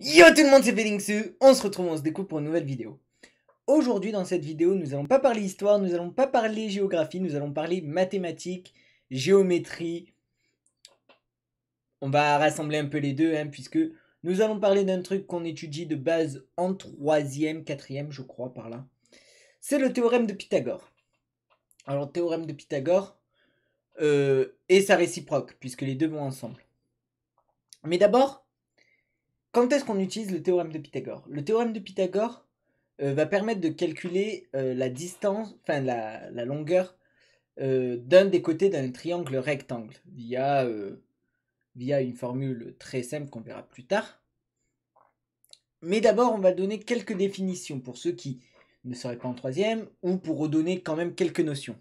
Yo tout le monde, c'est Felixu, on se retrouve, on se découpe pour une nouvelle vidéo. Aujourd'hui dans cette vidéo, nous allons pas parler histoire, nous allons pas parler géographie, nous allons parler mathématiques, géométrie. On va rassembler un peu les deux, hein, puisque nous allons parler d'un truc qu'on étudie de base en troisième, quatrième, je crois, par là. C'est le théorème de Pythagore. Alors, théorème de Pythagore euh, et sa réciproque, puisque les deux vont ensemble. Mais d'abord, quand est-ce qu'on utilise le théorème de Pythagore Le théorème de Pythagore euh, va permettre de calculer euh, la distance, enfin la, longueur euh, d'un des côtés d'un triangle rectangle via, via une formule très simple qu'on verra plus tard. Mais d'abord, on va donner quelques définitions pour ceux qui ne seraient pas en troisième ou pour redonner quand même quelques notions.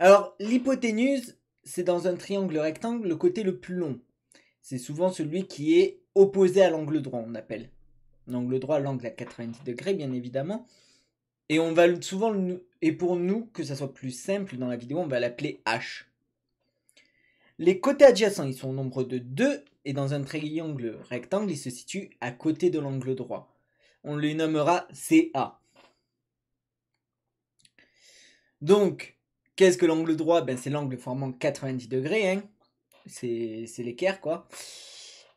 Alors, l'hypoténuse, c'est dans un triangle rectangle le côté le plus long. C'est souvent celui qui est opposé à l'angle droit, on appelle. L'angle droit, l'angle à 90 degrés, bien évidemment. Et on va souvent, et pour nous, que ça soit plus simple dans la vidéo, on va l'appeler H. Les côtés adjacents, ils sont au nombre de 2, et dans un triangle rectangle, ils se situent à côté de l'angle droit. On les nommera CA. Donc, qu'est-ce que l'angle droit ben, C'est l'angle formant 90 degrés, hein c'est l'équerre, quoi.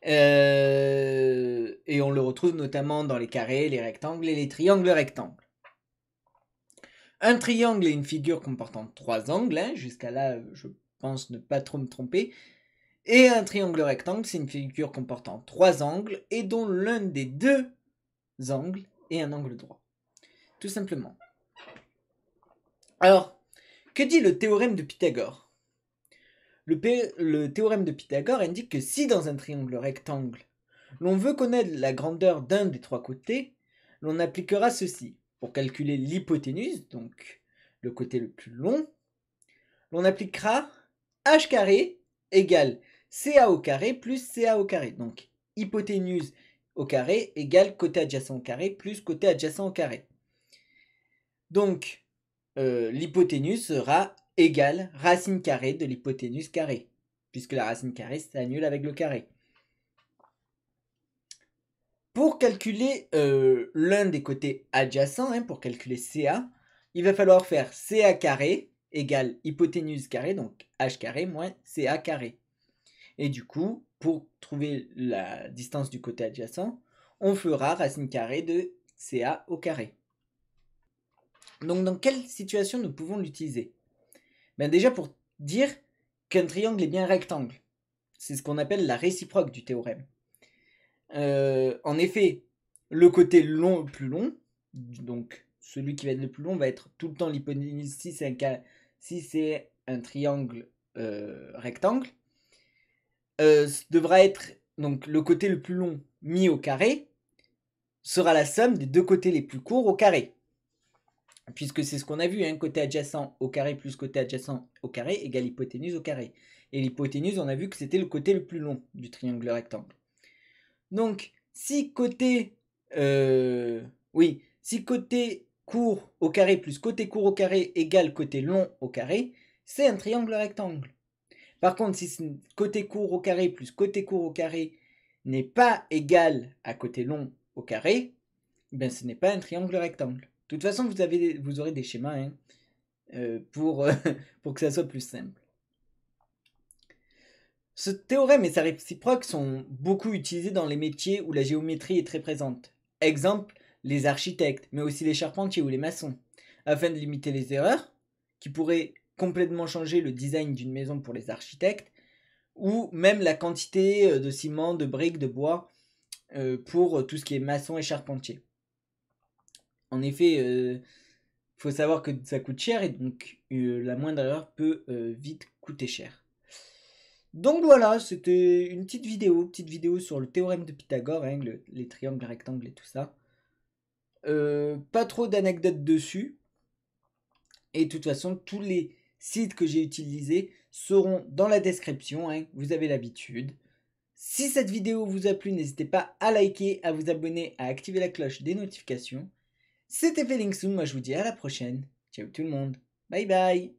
Euh, et on le retrouve notamment dans les carrés, les rectangles et les triangles rectangles. Un triangle est une figure comportant trois angles, hein, jusqu'à là je pense ne pas trop me tromper. Et un triangle rectangle, c'est une figure comportant trois angles et dont l'un des deux angles est un angle droit. Tout simplement. Alors, que dit le théorème de Pythagore le, théorème de Pythagore indique que si dans un triangle rectangle, l'on veut connaître la grandeur d'un des trois côtés, l'on appliquera ceci. Pour calculer l'hypoténuse, donc le côté le plus long, l'on appliquera h carré égale ca carré plus ca carré. Donc hypoténuse au carré égale côté adjacent au carré plus côté adjacent au carré. Donc euh, l'hypoténuse sera égale racine carrée de l'hypoténuse carré, puisque la racine carrée s'annule avec le carré. Pour calculer euh, l'un des côtés adjacents, hein, pour calculer CA, il va falloir faire CA carré égale hypoténuse carré, donc H carré moins CA carré. Et du coup, pour trouver la distance du côté adjacent, on fera racine carrée de CA au carré. Donc dans quelle situation nous pouvons l'utiliser ben, déjà pour dire qu'un triangle est bien rectangle. C'est ce qu'on appelle la réciproque du théorème. Euh, en effet, le côté long le plus long, donc celui qui va être le plus long, va être tout le temps l'hypoténuse si c'est un, triangle euh, rectangle. Euh, devra être donc le côté le plus long mis au carré sera la somme des deux côtés les plus courts au carré puisque c'est ce qu'on a vu, hein, côté adjacent au carré plus côté adjacent au carré égale hypoténuse au carré. Et l'hypoténuse, on a vu que c'était le côté le plus long du triangle rectangle. Donc, si côté, euh, oui, si côté court au carré plus côté court au carré égale côté long au carré, c'est un triangle rectangle. Par contre, si côté court au carré plus côté court au carré n'est pas égal à côté long au carré, ben ce n'est pas un triangle rectangle. De toute façon, vous, aurez des schémas hein, euh, euh, pour, que ça soit plus simple. Ce théorème et sa réciproque sont beaucoup utilisés dans les métiers où la géométrie est très présente. Exemple, les architectes, mais aussi les charpentiers ou les maçons. Afin de limiter les erreurs, qui pourraient complètement changer le design d'une maison pour les architectes, ou même la quantité euh, de ciment, de briques, de bois pour tout ce qui est maçon et charpentier. En effet, il euh, faut savoir que ça coûte cher et donc euh, la moindre erreur peut euh, vite coûter cher. Donc voilà, c'était une petite vidéo, petite vidéo sur le théorème de Pythagore, hein, les triangles, les rectangles et tout ça. pas trop d'anecdotes dessus. Et de toute façon, tous les sites que j'ai utilisés seront dans la description, hein, vous avez l'habitude. Si cette vidéo vous a plu, n'hésitez pas à liker, à vous abonner, à activer la cloche des notifications. C'était Félix moi je vous dis à la prochaine. Ciao tout le monde. Bye bye